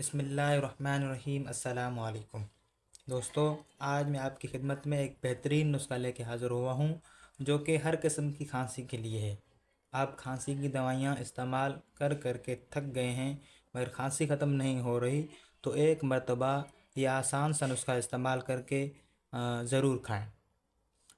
बसमीम् अल्लाम दोस्तों आज मैं आपकी खिदमत में एक बेहतरीन नुस्खा लेके हाज़िर हुआ हूँ जो कि हर किस्म की खांसी के लिए है आप खांसी की दवाइयाँ इस्तेमाल कर कर के थक गए हैं मगर खांसी ख़त्म नहीं हो रही तो एक मरतबा ये आसान सा नुस्खा इस्तेमाल करके ज़रूर खाएँ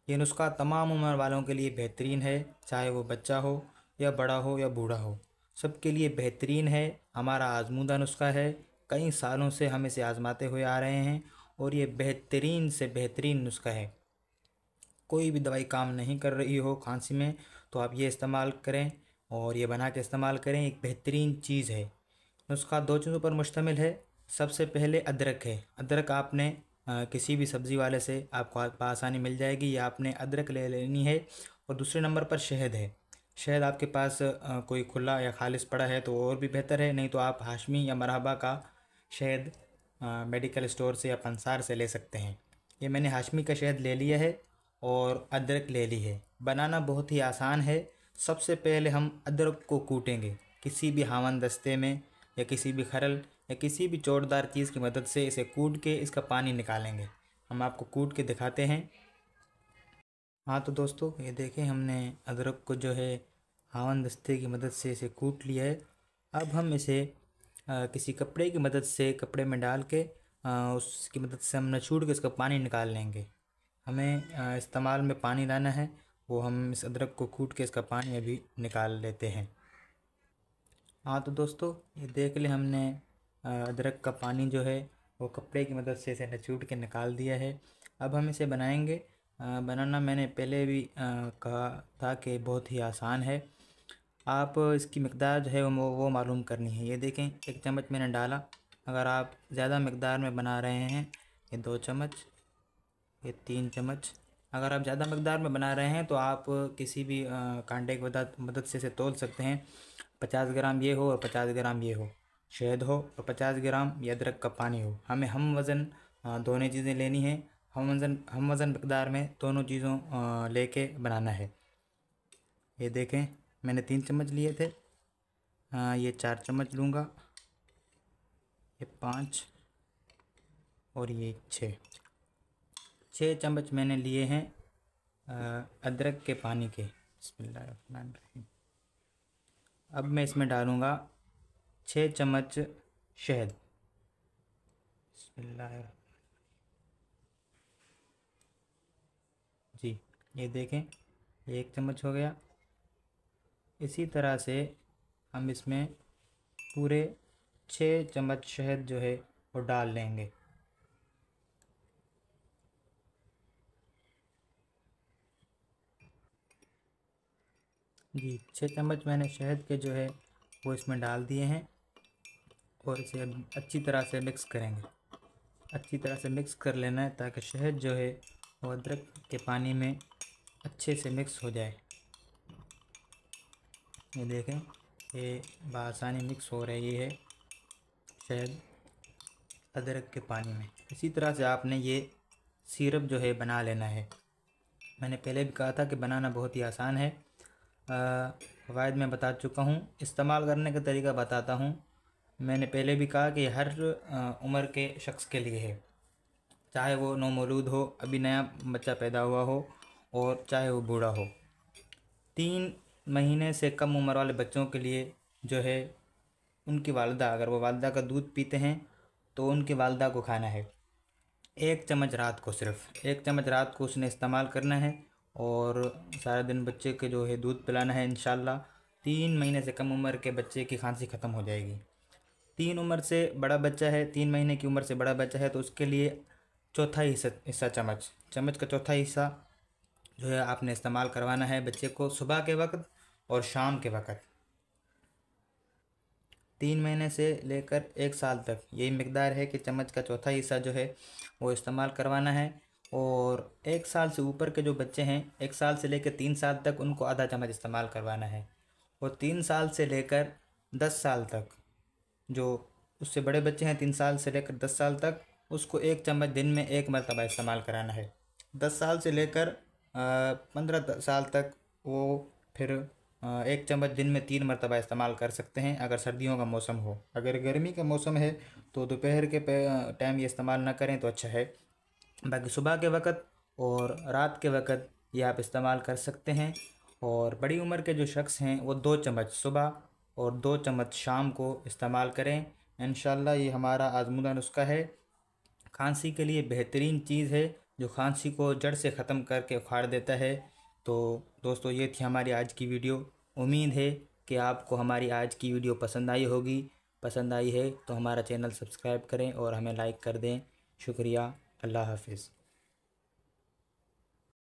ये नुस्खा तमाम उम्र वालों के लिए बेहतरीन है चाहे वो बच्चा हो या बड़ा हो या बूढ़ा हो सबके लिए बेहतरीन है हमारा आजमूदा नुस्खा है कई सालों से हम इसे आज़माते हुए आ रहे हैं और ये बेहतरीन से बेहतरीन नुस्खा है कोई भी दवाई काम नहीं कर रही हो खांसी में तो आप ये इस्तेमाल करें और ये बना के इस्तेमाल करें एक बेहतरीन चीज़ है नुस्खा दो चीज़ों पर मुश्तमिल है सबसे पहले अदरक है अदरक आपने आ, किसी भी सब्ज़ी वाले से आपको आसानी मिल जाएगी या आपने अदरक ले लेनी है और दूसरे नंबर पर शहद है शहद आपके पास कोई खुला या खालिश पड़ा है तो और भी बेहतर है नहीं तो आप हाशमी या मरहबा का शहद मेडिकल स्टोर से या पंसार से ले सकते हैं ये मैंने हाशमी का शहद ले लिया है और अदरक ले ली है बनाना बहुत ही आसान है सबसे पहले हम अदरक को कूटेंगे किसी भी हावन दस्ते में या किसी भी खरल या किसी भी चोटदार चीज़ की मदद से इसे कूट के इसका पानी निकालेंगे हम आपको कूट के दिखाते हैं हाँ तो दोस्तों ये देखें हमने अदरक को जो है हावन दस्ते की मदद से इसे कूट लिया है अब हम इसे किसी कपड़े की मदद से कपड़े में डाल के उसकी मदद से हम छूट के उसका पानी निकाल लेंगे हमें इस्तेमाल में पानी लाना है वो हम इस अदरक को कूट के इसका पानी अभी निकाल लेते हैं हाँ तो दोस्तों ये देख ले हमने अदरक का पानी जो है वो कपड़े की मदद से इसे नचूट के निकाल दिया है अब हम इसे बनाएंगे बनाना मैंने पहले भी कहा था कि बहुत ही आसान है आप इसकी मकदार जो है वो वो मालूम करनी है ये देखें एक चम्मच मैंने डाला अगर आप ज़्यादा मकदार में बना रहे हैं ये दो चम्मच ये तीन चम्मच अगर आप ज़्यादा मकदार में बना रहे हैं तो आप किसी भी कांटे की मदद से इसे तोल सकते हैं पचास ग्राम ये हो और पचास ग्राम ये हो शहद हो और पचास ग्राम या अदरक का पानी हो हमें हम वज़न दोनों चीज़ें लेनी है हम वज़न हम वज़न मकदार में दोनों चीज़ों लेके बनाना है ये देखें मैंने तीन चम्मच लिए थे आ, ये चार चम्मच लूँगा ये पाँच और ये छः छः चम्मच मैंने लिए हैं अदरक के पानी के बसमीम अब मैं इसमें डालूँगा छः चम्मच शहद जी ये देखें एक चम्मच हो गया इसी तरह से हम इसमें पूरे छः चम्मच शहद जो है वो डाल लेंगे जी छः चम्मच मैंने शहद के जो है वो इसमें डाल दिए हैं और इसे अब अच्छी तरह से मिक्स करेंगे अच्छी तरह से मिक्स कर लेना है ताकि शहद जो है वो अदरक के पानी में अच्छे से मिक्स हो जाए ये देखें ये बासानी मिक्स हो रही है शायद अदरक के पानी में इसी तरह से आपने ये सिरप जो है बना लेना है मैंने पहले भी कहा था कि बनाना बहुत ही आसान है फ़वाद मैं बता चुका हूँ इस्तेमाल करने का तरीका बताता हूँ मैंने पहले भी कहा कि हर उम्र के शख्स के लिए है चाहे वो नौमौलूद हो अभी नया बच्चा पैदा हुआ हो और चाहे वो बूढ़ा हो तीन महीने से कम उम्र वाले बच्चों के लिए जो है उनकी वालदा अगर वो वालदा का दूध पीते हैं तो उनकी वालदा को खाना है एक चम्मच रात को सिर्फ एक चम्मच रात को उसने इस्तेमाल करना है और सारा दिन बच्चे के जो है दूध पिलाना है इन तीन महीने से कम उम्र के बच्चे की खांसी ख़त्म हो जाएगी तीन उम्र से बड़ा बच्चा है तीन महीने की उम्र से बड़ा बच्चा है तो उसके लिए चौथा हिस्सा हिस्सा चम्मच चम्मच का चौथा हिस्सा जो है आपने इस्तेमाल करवाना है बच्चे को सुबह के वक्त और शाम के वक्त तीन महीने से लेकर एक साल तक यही मकदार है कि चम्मच का चौथा हिस्सा जो है वो इस्तेमाल करवाना है और एक साल से ऊपर के जो बच्चे हैं एक साल से लेकर तीन साल तक उनको आधा चम्मच इस्तेमाल करवाना है और तीन साल से लेकर दस साल तक जो उससे बड़े बच्चे हैं तीन साल से लेकर दस साल तक उसको एक चम्मच दिन में एक मरतबा इस्तेमाल कराना है दस साल से लेकर पंद्रह साल तक वो फिर एक चम्मच दिन में तीन मरतबा इस्तेमाल कर सकते हैं अगर सर्दियों का मौसम हो अगर गर्मी का मौसम है तो दोपहर के टाइम ये इस्तेमाल ना करें तो अच्छा है बाकी सुबह के वक़्त और रात के वक़्त ये आप इस्तेमाल कर सकते हैं और बड़ी उम्र के जो शख्स हैं वो दो चम्मच सुबह और दो चम्मच शाम को इस्तेमाल करें इन ये हमारा आजमूदा नुस्खा है खांसी के लिए बेहतरीन चीज़ है जो खांसी को जड़ से ख़त्म करके उखाड़ देता है तो दोस्तों ये थी हमारी आज की वीडियो उम्मीद है कि आपको हमारी आज की वीडियो पसंद आई होगी पसंद आई है तो हमारा चैनल सब्सक्राइब करें और हमें लाइक कर दें शुक्रिया अल्लाह हाफिज़